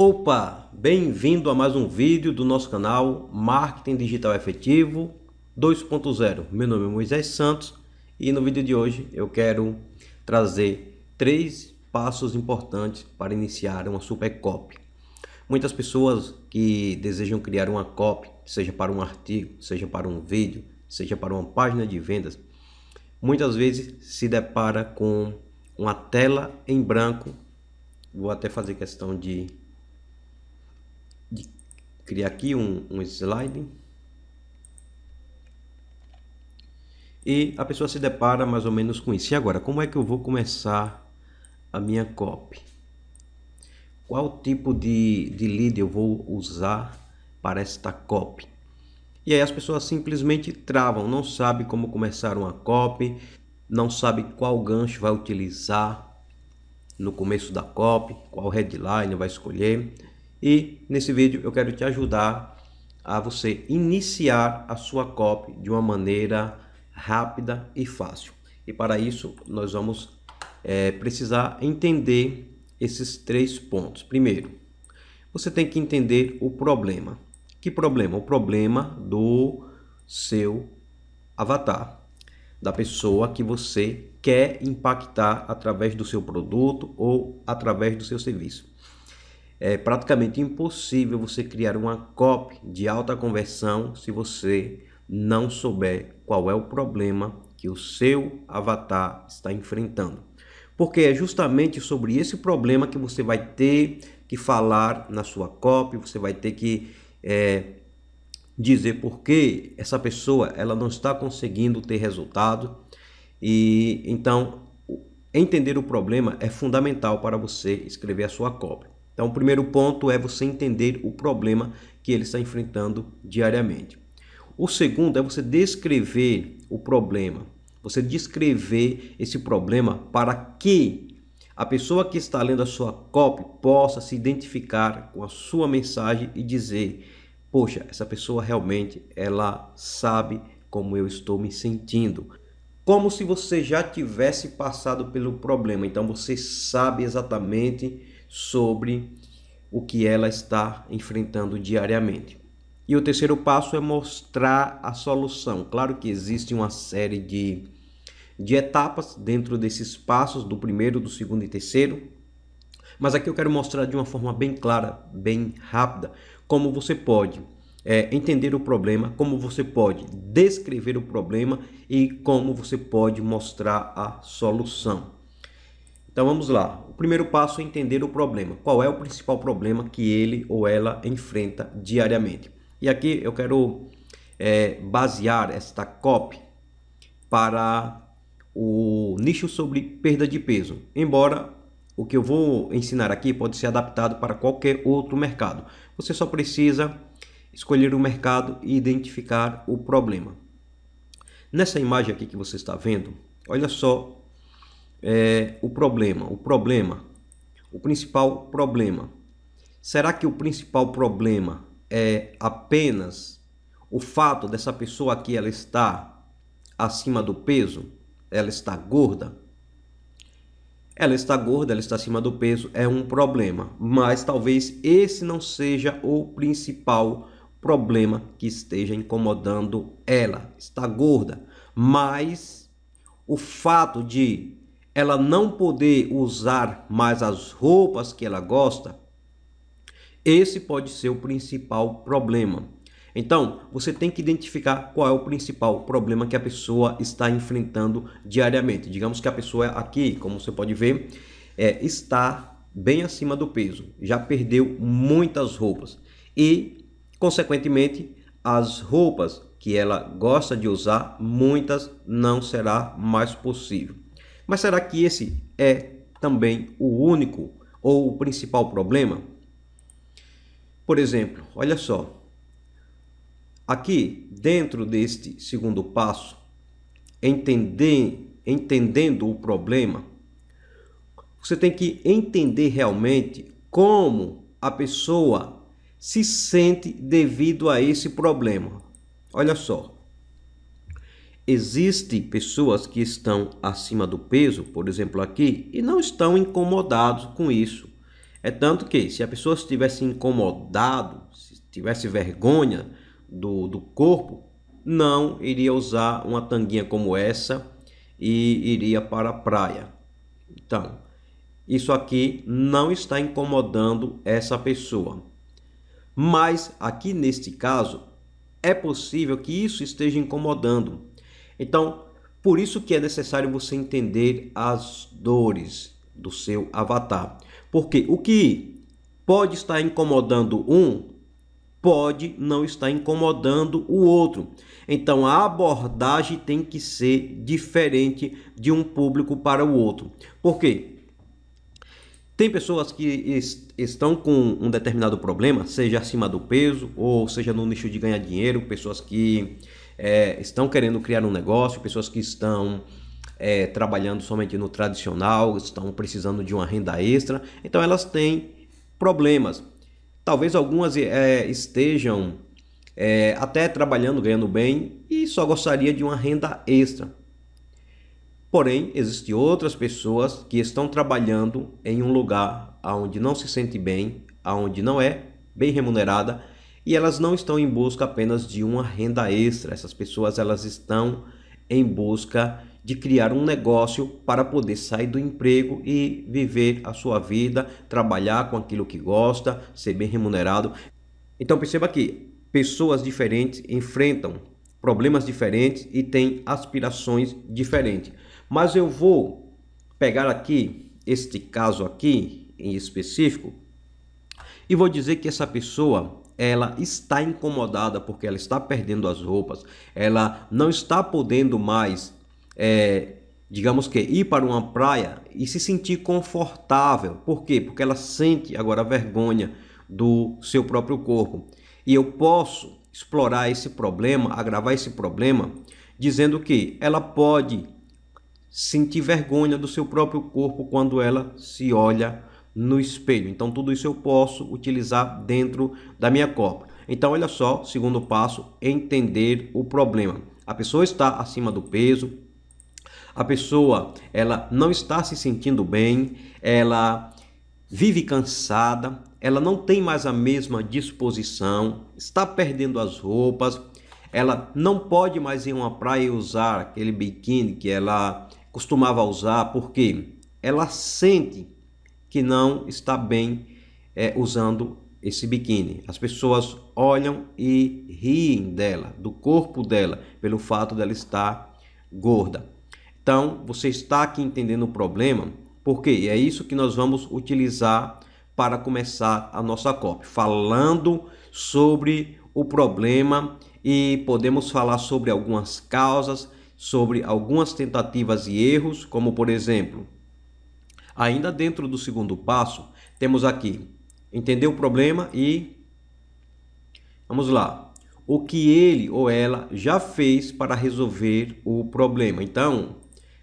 Opa, bem-vindo a mais um vídeo do nosso canal Marketing Digital Efetivo 2.0. Meu nome é Moisés Santos e no vídeo de hoje eu quero trazer três passos importantes para iniciar uma super copy. Muitas pessoas que desejam criar uma copy, seja para um artigo, seja para um vídeo, seja para uma página de vendas, muitas vezes se depara com uma tela em branco. Vou até fazer questão de criar aqui um, um slide. E a pessoa se depara mais ou menos com isso. E agora, como é que eu vou começar a minha copy? Qual tipo de, de lead eu vou usar para esta copy? E aí as pessoas simplesmente travam, não sabe como começar uma copy, não sabe qual gancho vai utilizar no começo da copy, qual headline vai escolher. E nesse vídeo eu quero te ajudar a você iniciar a sua copy de uma maneira rápida e fácil. E para isso nós vamos é, precisar entender esses três pontos. Primeiro, você tem que entender o problema. Que problema? O problema do seu avatar, da pessoa que você quer impactar através do seu produto ou através do seu serviço é praticamente impossível você criar uma copy de alta conversão se você não souber qual é o problema que o seu avatar está enfrentando. Porque é justamente sobre esse problema que você vai ter que falar na sua copy, você vai ter que é, dizer por que essa pessoa ela não está conseguindo ter resultado. E então entender o problema é fundamental para você escrever a sua copy. Então, o primeiro ponto é você entender o problema que ele está enfrentando diariamente. O segundo é você descrever o problema. Você descrever esse problema para que a pessoa que está lendo a sua copy possa se identificar com a sua mensagem e dizer: "Poxa, essa pessoa realmente ela sabe como eu estou me sentindo" como se você já tivesse passado pelo problema. Então você sabe exatamente sobre o que ela está enfrentando diariamente. E o terceiro passo é mostrar a solução. Claro que existe uma série de, de etapas dentro desses passos, do primeiro, do segundo e terceiro, mas aqui eu quero mostrar de uma forma bem clara, bem rápida, como você pode é, entender o problema, como você pode descrever o problema e como você pode mostrar a solução. Então vamos lá. O primeiro passo é entender o problema. Qual é o principal problema que ele ou ela enfrenta diariamente? E aqui eu quero é, basear esta copy para o nicho sobre perda de peso. Embora o que eu vou ensinar aqui pode ser adaptado para qualquer outro mercado. Você só precisa escolher o mercado e identificar o problema. Nessa imagem aqui que você está vendo, olha só é, o problema. O problema, o principal problema. Será que o principal problema é apenas o fato dessa pessoa aqui ela está acima do peso? Ela está gorda? Ela está gorda, ela está acima do peso, é um problema. Mas talvez esse não seja o principal problema que esteja incomodando ela. Está gorda, mas o fato de ela não poder usar mais as roupas que ela gosta, esse pode ser o principal problema. Então, você tem que identificar qual é o principal problema que a pessoa está enfrentando diariamente. Digamos que a pessoa aqui, como você pode ver, é, está bem acima do peso, já perdeu muitas roupas e, consequentemente, as roupas que ela gosta de usar, muitas não será mais possível. Mas será que esse é também o único ou o principal problema? Por exemplo, olha só. Aqui, dentro deste segundo passo, entender, entendendo o problema, você tem que entender realmente como a pessoa se sente devido a esse problema. Olha só, Existem pessoas que estão acima do peso, por exemplo aqui, e não estão incomodados com isso. É tanto que se a pessoa estivesse incomodado, se tivesse vergonha do, do corpo, não iria usar uma tanguinha como essa e iria para a praia. Então, isso aqui não está incomodando essa pessoa. Mas aqui neste caso, é possível que isso esteja incomodando. Então, por isso que é necessário você entender as dores do seu avatar. Porque o que pode estar incomodando um pode não estar incomodando o outro. Então a abordagem tem que ser diferente de um público para o outro. Por quê? Tem pessoas que est estão com um determinado problema, seja acima do peso ou seja no nicho de ganhar dinheiro, pessoas que é, estão querendo criar um negócio, pessoas que estão é, trabalhando somente no tradicional, estão precisando de uma renda extra, então elas têm problemas. Talvez algumas é, estejam é, até trabalhando, ganhando bem e só gostaria de uma renda extra. Porém, existem outras pessoas que estão trabalhando em um lugar onde não se sente bem, onde não é bem remunerada e elas não estão em busca apenas de uma renda extra. Essas pessoas elas estão em busca de criar um negócio para poder sair do emprego e viver a sua vida, trabalhar com aquilo que gosta, ser bem remunerado. Então perceba que pessoas diferentes enfrentam problemas diferentes e têm aspirações diferentes. Mas eu vou pegar aqui este caso aqui em específico e vou dizer que essa pessoa ela está incomodada porque ela está perdendo as roupas, ela não está podendo mais, é, digamos que, ir para uma praia e se sentir confortável. Por quê? Porque ela sente agora vergonha do seu próprio corpo. E eu posso explorar esse problema, agravar esse problema, dizendo que ela pode sentir vergonha do seu próprio corpo quando ela se olha no espelho. Então, tudo isso eu posso utilizar dentro da minha copa. Então, olha só, segundo passo, entender o problema. A pessoa está acima do peso, a pessoa ela não está se sentindo bem, ela vive cansada, ela não tem mais a mesma disposição, está perdendo as roupas, ela não pode mais ir a uma praia e usar aquele biquíni que ela costumava usar, porque ela sente que não está bem é, usando esse biquíni. As pessoas olham e riem dela, do corpo dela, pelo fato dela estar gorda. Então, você está aqui entendendo o problema, porque é isso que nós vamos utilizar para começar a nossa COP, falando sobre o problema e podemos falar sobre algumas causas, sobre algumas tentativas e erros, como por exemplo, Ainda dentro do segundo passo, temos aqui entender o problema e vamos lá. O que ele ou ela já fez para resolver o problema. Então,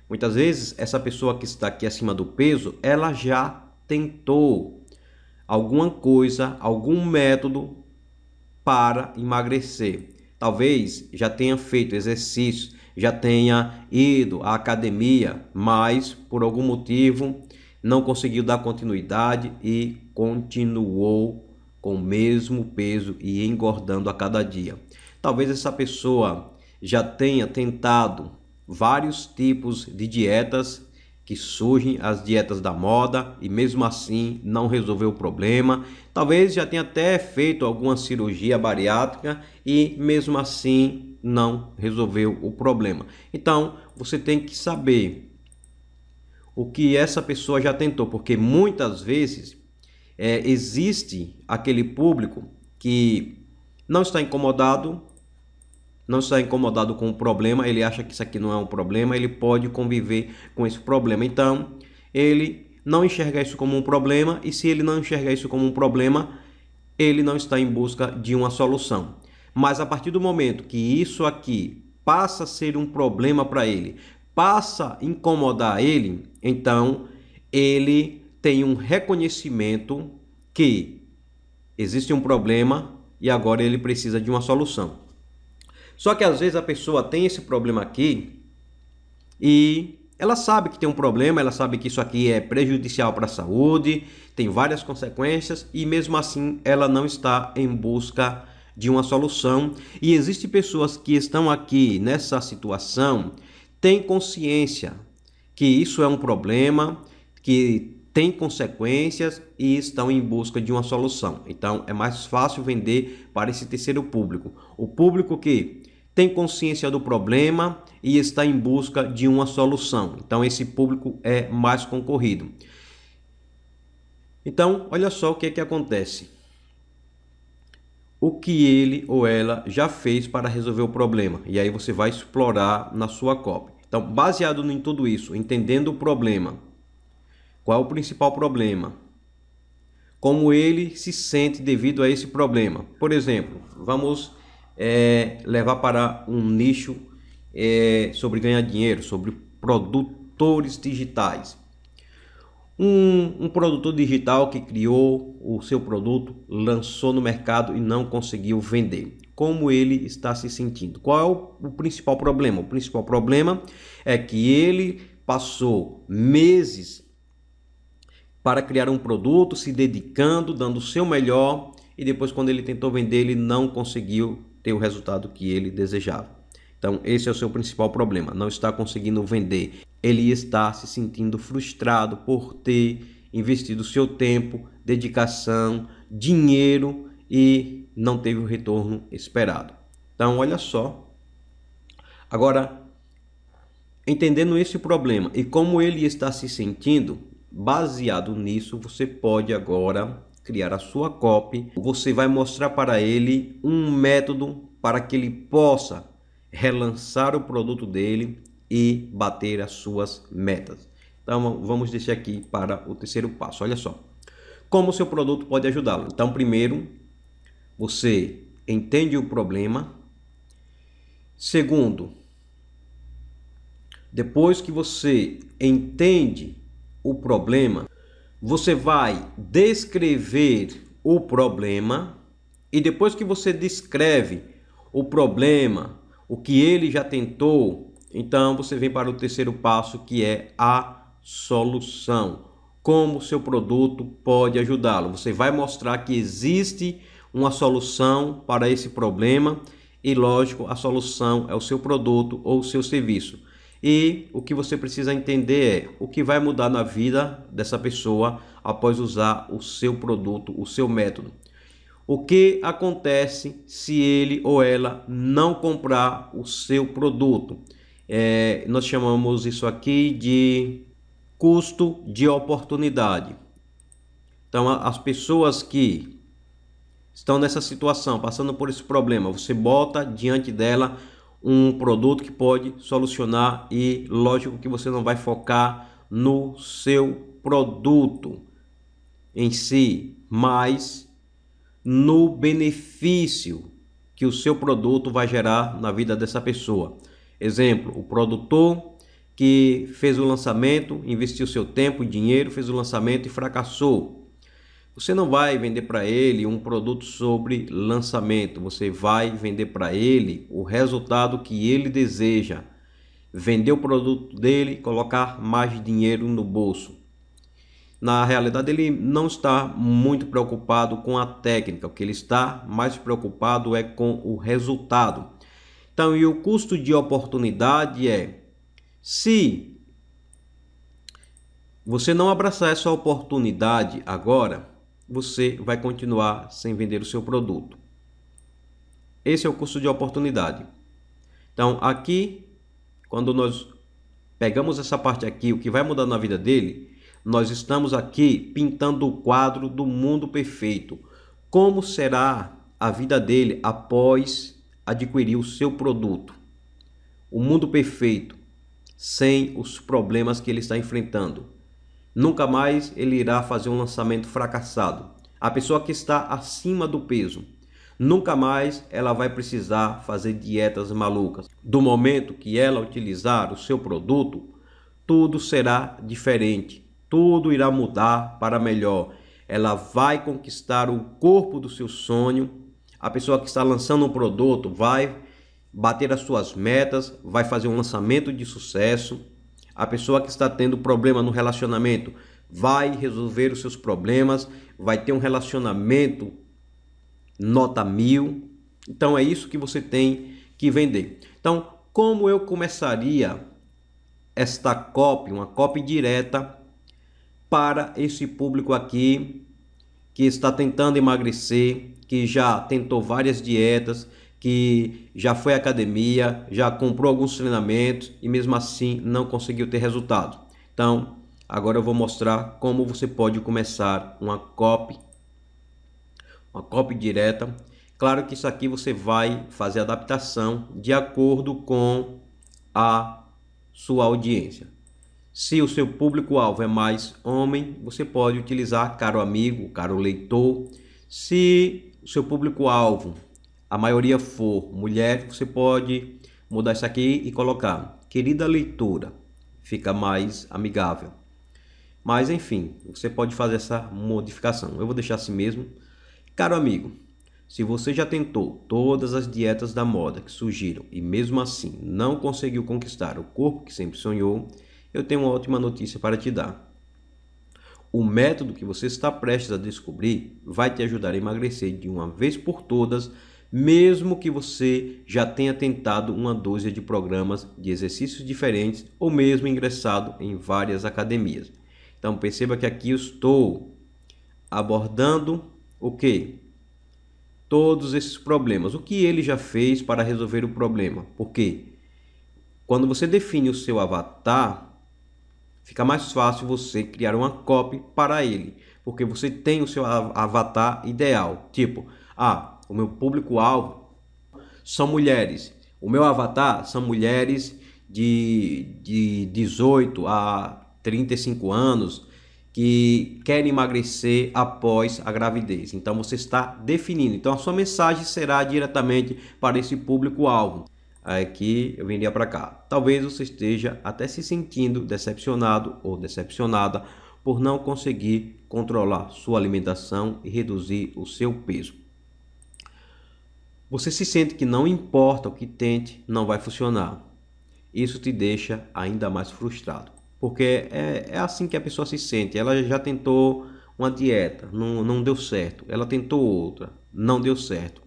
muitas vezes essa pessoa que está aqui acima do peso, ela já tentou alguma coisa, algum método para emagrecer. Talvez já tenha feito exercícios, já tenha ido à academia, mas por algum motivo não conseguiu dar continuidade e continuou com o mesmo peso e engordando a cada dia. Talvez essa pessoa já tenha tentado vários tipos de dietas que surgem as dietas da moda e mesmo assim não resolveu o problema. Talvez já tenha até feito alguma cirurgia bariátrica e mesmo assim não resolveu o problema. Então, você tem que saber o que essa pessoa já tentou, porque muitas vezes é, existe aquele público que não está incomodado, não está incomodado com o problema, ele acha que isso aqui não é um problema, ele pode conviver com esse problema. Então, ele não enxerga isso como um problema, e se ele não enxerga isso como um problema, ele não está em busca de uma solução. Mas a partir do momento que isso aqui passa a ser um problema para ele, passa a incomodar ele, então ele tem um reconhecimento que existe um problema e agora ele precisa de uma solução. Só que às vezes a pessoa tem esse problema aqui e ela sabe que tem um problema, ela sabe que isso aqui é prejudicial para a saúde, tem várias consequências e mesmo assim ela não está em busca de uma solução. E existem pessoas que estão aqui nessa situação tem consciência que isso é um problema, que tem consequências e estão em busca de uma solução. Então, é mais fácil vender para esse terceiro público. O público que tem consciência do problema e está em busca de uma solução. Então, esse público é mais concorrido. Então, olha só o que, é que acontece o que ele ou ela já fez para resolver o problema. E aí você vai explorar na sua cópia. Então, baseado em tudo isso, entendendo o problema, qual é o principal problema, como ele se sente devido a esse problema. Por exemplo, vamos é, levar para um nicho é, sobre ganhar dinheiro, sobre produtores digitais. Um, um produtor digital que criou o seu produto, lançou no mercado e não conseguiu vender. Como ele está se sentindo? Qual é o, o principal problema? O principal problema é que ele passou meses para criar um produto, se dedicando, dando o seu melhor e depois, quando ele tentou vender, ele não conseguiu ter o resultado que ele desejava. Então, esse é o seu principal problema: não está conseguindo vender ele está se sentindo frustrado por ter investido seu tempo, dedicação, dinheiro e não teve o retorno esperado. Então, olha só. Agora, entendendo esse problema e como ele está se sentindo, baseado nisso, você pode agora criar a sua copy. Você vai mostrar para ele um método para que ele possa relançar o produto dele, e bater as suas metas. Então vamos descer aqui para o terceiro passo. Olha só. Como o seu produto pode ajudá-lo? Então, primeiro, você entende o problema. Segundo, depois que você entende o problema, você vai descrever o problema e depois que você descreve o problema, o que ele já tentou, então você vem para o terceiro passo que é a solução. Como seu produto pode ajudá-lo? Você vai mostrar que existe uma solução para esse problema e, lógico, a solução é o seu produto ou o seu serviço. E o que você precisa entender é o que vai mudar na vida dessa pessoa após usar o seu produto, o seu método. O que acontece se ele ou ela não comprar o seu produto? É, nós chamamos isso aqui de custo de oportunidade. Então, as pessoas que estão nessa situação, passando por esse problema, você bota diante dela um produto que pode solucionar e lógico que você não vai focar no seu produto em si, mas no benefício que o seu produto vai gerar na vida dessa pessoa. Exemplo, o produtor que fez o lançamento, investiu seu tempo e dinheiro, fez o lançamento e fracassou. Você não vai vender para ele um produto sobre lançamento, você vai vender para ele o resultado que ele deseja. Vender o produto dele, colocar mais dinheiro no bolso. Na realidade, ele não está muito preocupado com a técnica, o que ele está mais preocupado é com o resultado. Então, e o custo de oportunidade é se você não abraçar essa oportunidade agora, você vai continuar sem vender o seu produto. Esse é o custo de oportunidade. Então, aqui, quando nós pegamos essa parte aqui, o que vai mudar na vida dele, nós estamos aqui pintando o quadro do mundo perfeito. Como será a vida dele após adquirir o seu produto. O mundo perfeito, sem os problemas que ele está enfrentando. Nunca mais ele irá fazer um lançamento fracassado. A pessoa que está acima do peso, nunca mais ela vai precisar fazer dietas malucas. Do momento que ela utilizar o seu produto, tudo será diferente, tudo irá mudar para melhor. Ela vai conquistar o corpo do seu sonho a pessoa que está lançando um produto vai bater as suas metas, vai fazer um lançamento de sucesso. A pessoa que está tendo problema no relacionamento vai resolver os seus problemas, vai ter um relacionamento nota mil. Então é isso que você tem que vender. Então, como eu começaria esta copy, uma copy direta para esse público aqui que está tentando emagrecer, que já tentou várias dietas, que já foi à academia, já comprou alguns treinamentos e mesmo assim não conseguiu ter resultado. Então, agora eu vou mostrar como você pode começar uma copy, uma copy direta. Claro que isso aqui você vai fazer adaptação de acordo com a sua audiência. Se o seu público-alvo é mais homem, você pode utilizar caro amigo, caro leitor. Se o seu público-alvo, a maioria for mulher, você pode mudar isso aqui e colocar querida leitora, fica mais amigável. Mas enfim, você pode fazer essa modificação. Eu vou deixar assim mesmo. Caro amigo, se você já tentou todas as dietas da moda que surgiram e mesmo assim não conseguiu conquistar o corpo que sempre sonhou, eu tenho uma ótima notícia para te dar. O método que você está prestes a descobrir vai te ajudar a emagrecer de uma vez por todas, mesmo que você já tenha tentado uma dúzia de programas de exercícios diferentes ou mesmo ingressado em várias academias. Então perceba que aqui eu estou abordando o que? Todos esses problemas. O que ele já fez para resolver o problema? Porque Quando você define o seu avatar, fica mais fácil você criar uma copy para ele, porque você tem o seu avatar ideal. Tipo, ah, o meu público-alvo são mulheres. O meu avatar são mulheres de, de 18 a 35 anos que querem emagrecer após a gravidez. Então você está definindo. Então a sua mensagem será diretamente para esse público-alvo aqui eu vendia para cá. Talvez você esteja até se sentindo decepcionado ou decepcionada por não conseguir controlar sua alimentação e reduzir o seu peso. Você se sente que não importa o que tente, não vai funcionar. Isso te deixa ainda mais frustrado, porque é, é assim que a pessoa se sente. Ela já tentou uma dieta, não, não deu certo. Ela tentou outra, não deu certo.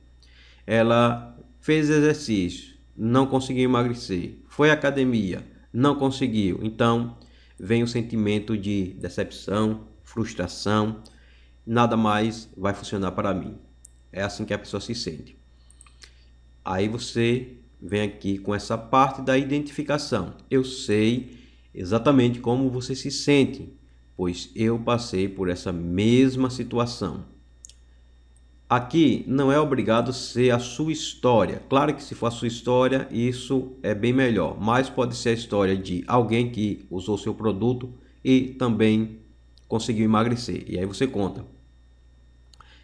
Ela fez exercício, não conseguiu emagrecer. Foi à academia, não conseguiu. Então vem o sentimento de decepção, frustração, nada mais vai funcionar para mim. É assim que a pessoa se sente. Aí você vem aqui com essa parte da identificação. Eu sei exatamente como você se sente, pois eu passei por essa mesma situação. Aqui não é obrigado ser a sua história. Claro que se for a sua história, isso é bem melhor, mas pode ser a história de alguém que usou seu produto e também conseguiu emagrecer. E aí você conta.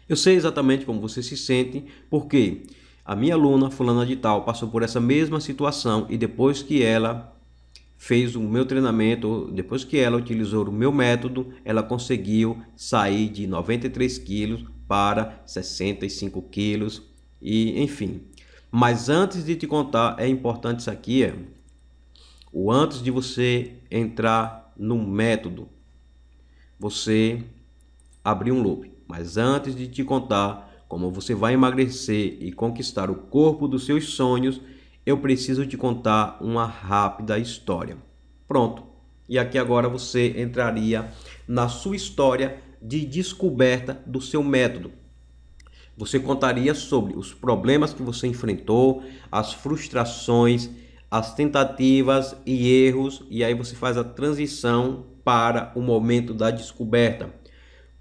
Eu sei exatamente como você se sente, porque a minha aluna fulana de tal passou por essa mesma situação e depois que ela fez o meu treinamento, depois que ela utilizou o meu método, ela conseguiu sair de 93 quilos para 65 quilos e enfim. Mas antes de te contar, é importante isso aqui, é o antes de você entrar no método, você abrir um loop. Mas antes de te contar como você vai emagrecer e conquistar o corpo dos seus sonhos, eu preciso te contar uma rápida história. Pronto. E aqui agora você entraria na sua história de descoberta do seu método. Você contaria sobre os problemas que você enfrentou, as frustrações, as tentativas e erros, e aí você faz a transição para o momento da descoberta.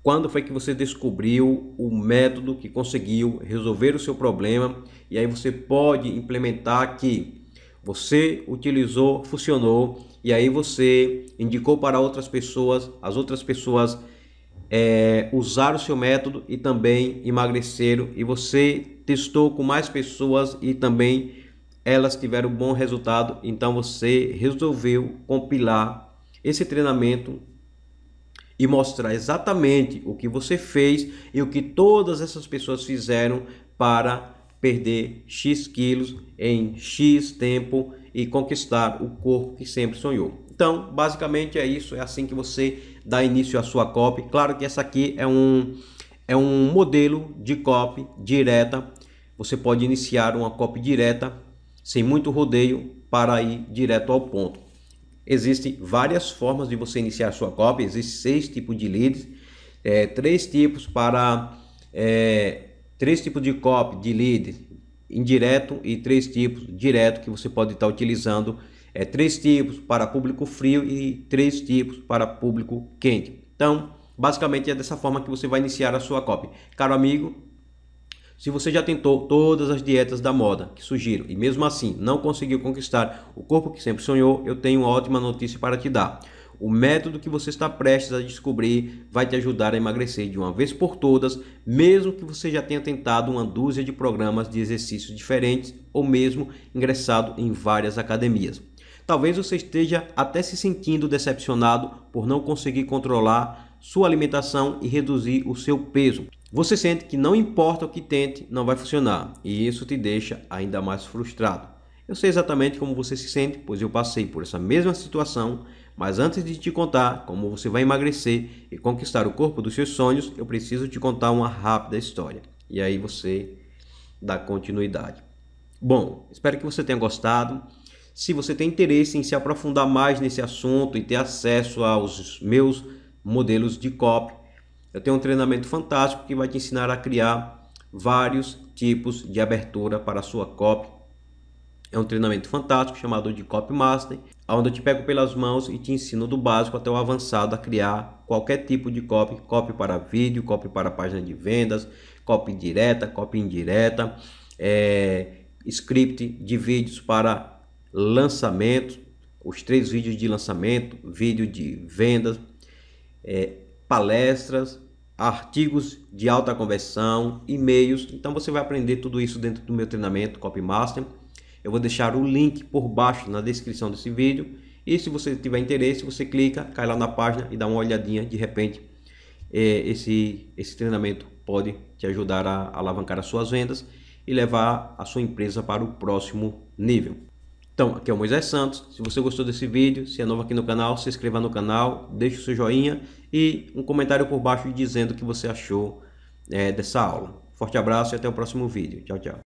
Quando foi que você descobriu o método que conseguiu resolver o seu problema? E aí você pode implementar que Você utilizou, funcionou, e aí você indicou para outras pessoas, as outras pessoas é, usar o seu método e também emagreceram e você testou com mais pessoas e também elas tiveram bom resultado, então você resolveu compilar esse treinamento e mostrar exatamente o que você fez e o que todas essas pessoas fizeram para perder X quilos em X tempo e conquistar o corpo que sempre sonhou. Então, basicamente é isso, é assim que você dá início à sua copy. Claro que essa aqui é um, é um modelo de copy direta. Você pode iniciar uma copy direta sem muito rodeio para ir direto ao ponto. Existem várias formas de você iniciar sua copy, existem seis tipos de leads, é, três tipos para é, três tipos de copy de lead indireto e três tipos direto que você pode estar utilizando é, três tipos para público frio e três tipos para público quente. Então, basicamente é dessa forma que você vai iniciar a sua copy. Caro amigo, se você já tentou todas as dietas da moda que surgiram e mesmo assim não conseguiu conquistar o corpo que sempre sonhou, eu tenho uma ótima notícia para te dar. O método que você está prestes a descobrir vai te ajudar a emagrecer de uma vez por todas, mesmo que você já tenha tentado uma dúzia de programas de exercícios diferentes ou mesmo ingressado em várias academias. Talvez você esteja até se sentindo decepcionado por não conseguir controlar sua alimentação e reduzir o seu peso. Você sente que não importa o que tente, não vai funcionar, e isso te deixa ainda mais frustrado. Eu sei exatamente como você se sente, pois eu passei por essa mesma situação, mas antes de te contar como você vai emagrecer e conquistar o corpo dos seus sonhos, eu preciso te contar uma rápida história. E aí você dá continuidade. Bom, espero que você tenha gostado. Se você tem interesse em se aprofundar mais nesse assunto e ter acesso aos meus modelos de copy, eu tenho um treinamento fantástico que vai te ensinar a criar vários tipos de abertura para a sua copy. É um treinamento fantástico chamado de Copy Master, onde eu te pego pelas mãos e te ensino do básico até o avançado a criar qualquer tipo de copy, copy para vídeo, copy para página de vendas, copy direta, copy indireta, é, script de vídeos para lançamento, os três vídeos de lançamento, vídeo de vendas, é, palestras, artigos de alta conversão, e-mails. Então você vai aprender tudo isso dentro do meu treinamento Copy Master. Eu vou deixar o link por baixo na descrição desse vídeo. E se você tiver interesse, você clica, cai lá na página e dá uma olhadinha. De repente, é, esse, esse treinamento pode te ajudar a alavancar as suas vendas e levar a sua empresa para o próximo nível. Então, aqui é o Moisés Santos. Se você gostou desse vídeo, se é novo aqui no canal, se inscreva no canal, deixe o seu joinha e um comentário por baixo dizendo o que você achou é, dessa aula. Forte abraço e até o próximo vídeo. Tchau, tchau.